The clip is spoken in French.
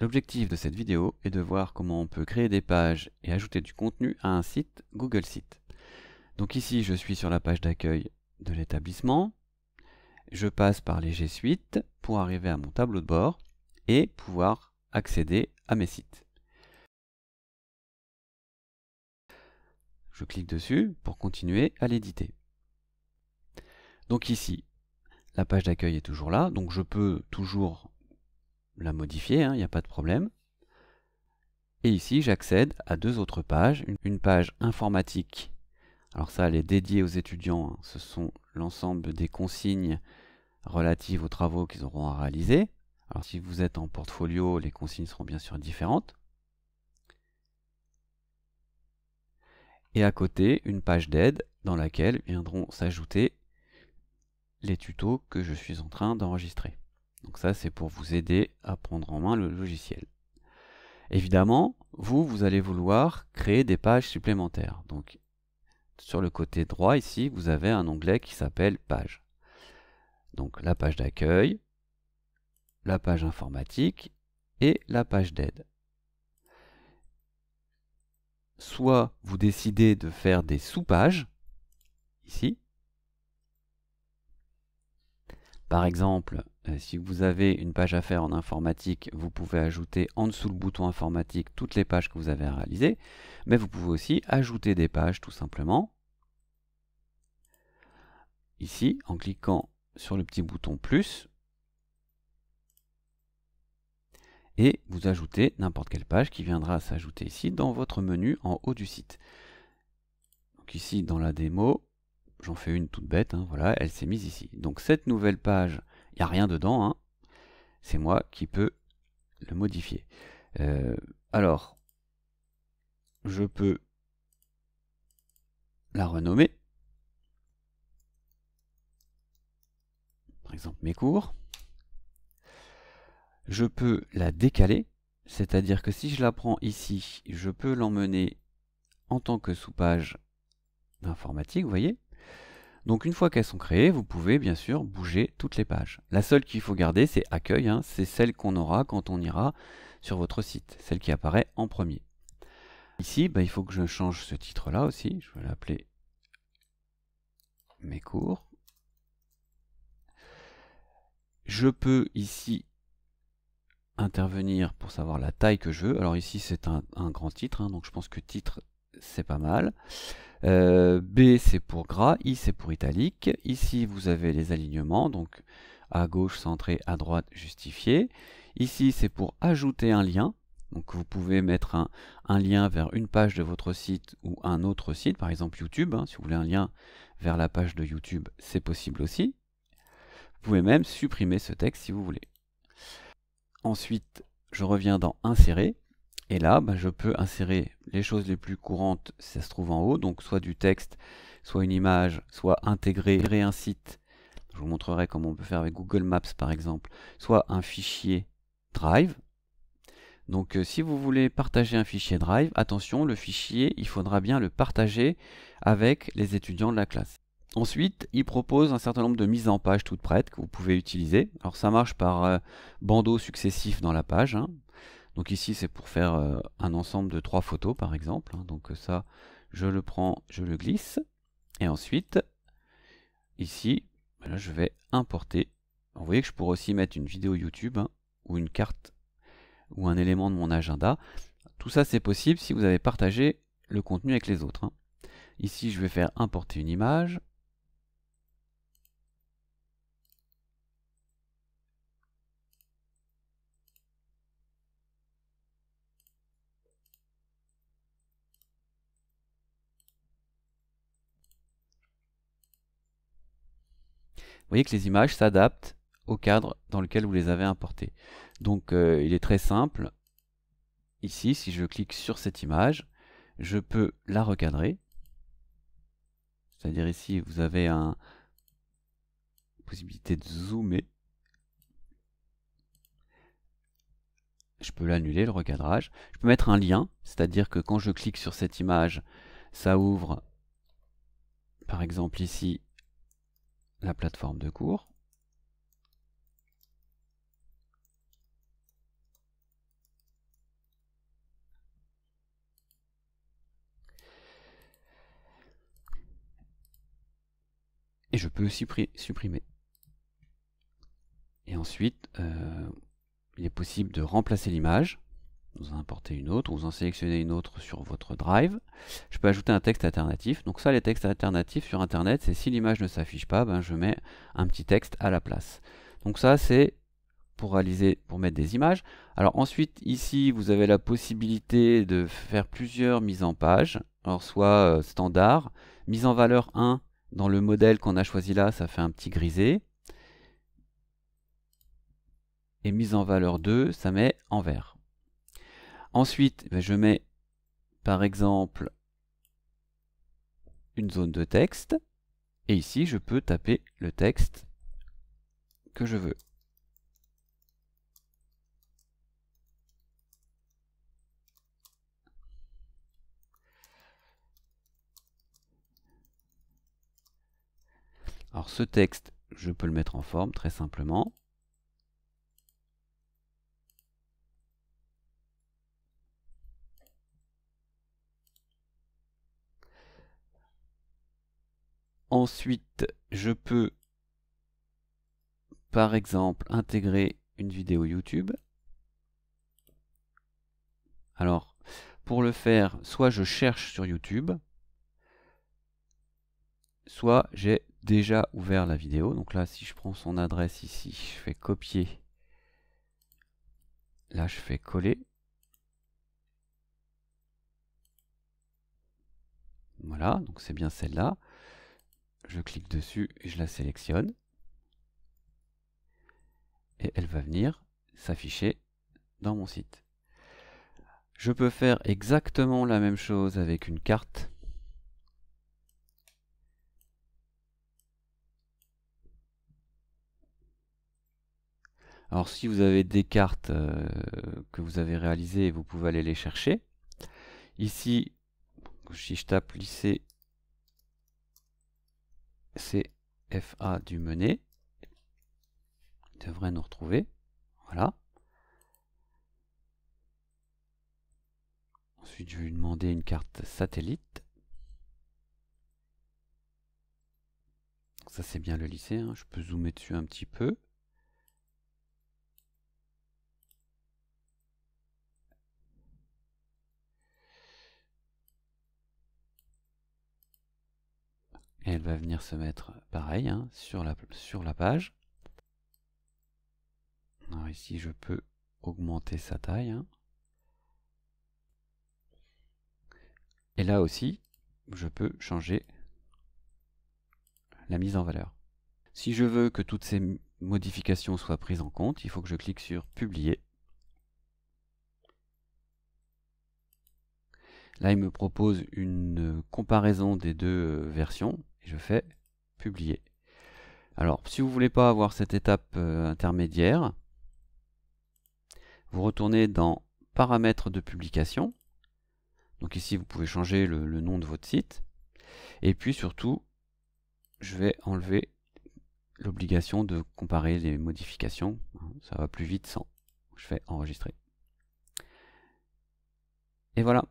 L'objectif de cette vidéo est de voir comment on peut créer des pages et ajouter du contenu à un site Google Sites. Donc ici, je suis sur la page d'accueil de l'établissement. Je passe par les G Suite pour arriver à mon tableau de bord et pouvoir accéder à mes sites. Je clique dessus pour continuer à l'éditer. Donc ici, la page d'accueil est toujours là, donc je peux toujours la modifier, il hein, n'y a pas de problème. Et ici, j'accède à deux autres pages. Une page informatique, alors ça, elle est dédiée aux étudiants. Hein. Ce sont l'ensemble des consignes relatives aux travaux qu'ils auront à réaliser. Alors si vous êtes en portfolio, les consignes seront bien sûr différentes. Et à côté, une page d'aide dans laquelle viendront s'ajouter les tutos que je suis en train d'enregistrer. Donc ça, c'est pour vous aider à prendre en main le logiciel. Évidemment, vous, vous allez vouloir créer des pages supplémentaires. Donc sur le côté droit ici, vous avez un onglet qui s'appelle Page. Donc la page d'accueil, la page informatique et la page d'aide. Soit vous décidez de faire des sous-pages, ici. Par exemple, euh, si vous avez une page à faire en informatique, vous pouvez ajouter en dessous le bouton informatique toutes les pages que vous avez à réaliser, mais vous pouvez aussi ajouter des pages tout simplement. Ici, en cliquant sur le petit bouton plus, et vous ajoutez n'importe quelle page qui viendra s'ajouter ici dans votre menu en haut du site. Donc ici dans la démo, j'en fais une toute bête, hein, voilà, elle s'est mise ici. Donc cette nouvelle page rien dedans, hein. c'est moi qui peux le modifier. Euh, alors, je peux la renommer. Par exemple, mes cours. Je peux la décaler, c'est-à-dire que si je la prends ici, je peux l'emmener en tant que sous-page d'informatique, vous voyez. Donc une fois qu'elles sont créées, vous pouvez bien sûr bouger toutes les pages. La seule qu'il faut garder, c'est accueil, hein, c'est celle qu'on aura quand on ira sur votre site, celle qui apparaît en premier. Ici, bah, il faut que je change ce titre-là aussi, je vais l'appeler mes cours. Je peux ici intervenir pour savoir la taille que je veux. Alors ici c'est un, grand titre, hein, donc je pense que titre c'est pas mal. Euh, B c'est pour gras, I c'est pour italique. Ici vous avez les alignements, donc à gauche centré, à droite justifié. Ici c'est pour ajouter un lien. Donc vous pouvez mettre un, lien vers une page de votre site ou un autre site, par exemple YouTube. Hein. si vous voulez un lien vers la page de YouTube, c'est possible aussi. Vous pouvez même supprimer ce texte si vous voulez. Ensuite, je reviens dans Insérer. Et là, bah, je peux insérer les choses les plus courantes si ça se trouve en haut, donc soit du texte, soit une image, soit intégrer un site. Je vous montrerai comment on peut faire avec Google Maps par exemple, soit un fichier Drive. Donc euh, si vous voulez partager un fichier Drive, attention, le fichier, il faudra bien le partager avec les étudiants de la classe. Ensuite, il propose un certain nombre de mises en page toutes prêtes que vous pouvez utiliser. Alors ça marche par bandeau bandeaux successifs dans la page. Hein. Donc ici c'est pour faire euh, un ensemble de trois photos par exemple. Hein. donc ça je le prends, je le glisse. Et ensuite ici ben je vais importer. vous voyez que je pourrais aussi mettre une vidéo YouTube hein, ou une carte ou un élément de mon agenda. Tout ça c'est possible si vous avez partagé le contenu avec les autres. Hein. Ici je vais faire importer une image. Vous voyez que les images s'adaptent au cadre dans lequel vous les avez importées. Donc euh, il est très simple. Ici, si je clique sur cette image, je peux la recadrer. C'est-à-dire ici, vous avez un possibilité de zoomer. Je peux l'annuler, le recadrage. Je peux mettre un lien, c'est-à-dire que quand je clique sur cette image, ça ouvre, par exemple ici, la plateforme de cours. Et je peux supprimer. Et ensuite, euh, il est possible de remplacer l'image vous en importez une autre, vous en sélectionnez une autre sur votre drive. Je peux ajouter un texte alternatif. Donc ça, les textes alternatifs sur Internet, c'est si l'image ne s'affiche pas, ben, je mets un petit texte à la place. Donc ça, c'est pour réaliser, pour mettre des images. Alors ensuite, ici, vous avez la possibilité de faire plusieurs mises en page. Alors soit euh, standard, mise en valeur 1 dans le modèle qu'on a choisi là, ça fait un petit grisé. Et mise en valeur 2, ça met en vert. Ensuite, ben, je mets par exemple une zone de texte. Et ici, je peux taper le texte que je veux. Alors ce texte, je peux le mettre en forme très simplement. Ensuite, je peux, par exemple, intégrer une vidéo YouTube. Alors, pour le faire, soit je cherche sur YouTube, soit j'ai déjà ouvert la vidéo. Donc là, si je prends son adresse ici, je fais copier. Là, je fais coller. Voilà, donc c'est bien celle-là je clique dessus et je la sélectionne. Et elle va venir s'afficher dans mon site. Je peux faire exactement la même chose avec une carte. Alors si vous avez des cartes euh, que vous avez réalisées, vous pouvez aller les chercher. Ici, si je tape lycée F.A. du Menet devrait nous retrouver. Voilà. Ensuite, je vais lui demander une carte satellite. Ça, c'est bien le lycée. Hein. Je peux zoomer dessus un petit peu. Et elle va venir se mettre pareil hein, sur, la, sur la page. ici, je peux augmenter sa taille. Hein. Et là aussi, je peux changer la mise en valeur. Si je veux que toutes ces modifications soient prises en compte, il faut que je clique sur Publier. Là, il me propose une comparaison des deux euh, versions et je fais publier. Alors, si vous ne voulez pas avoir cette étape euh, intermédiaire, vous retournez dans paramètres de publication. Donc ici, vous pouvez changer le nom de votre site. Et puis surtout, je vais enlever l'obligation de comparer les modifications. Ça va plus vite sans. Je fais enregistrer. Et voilà.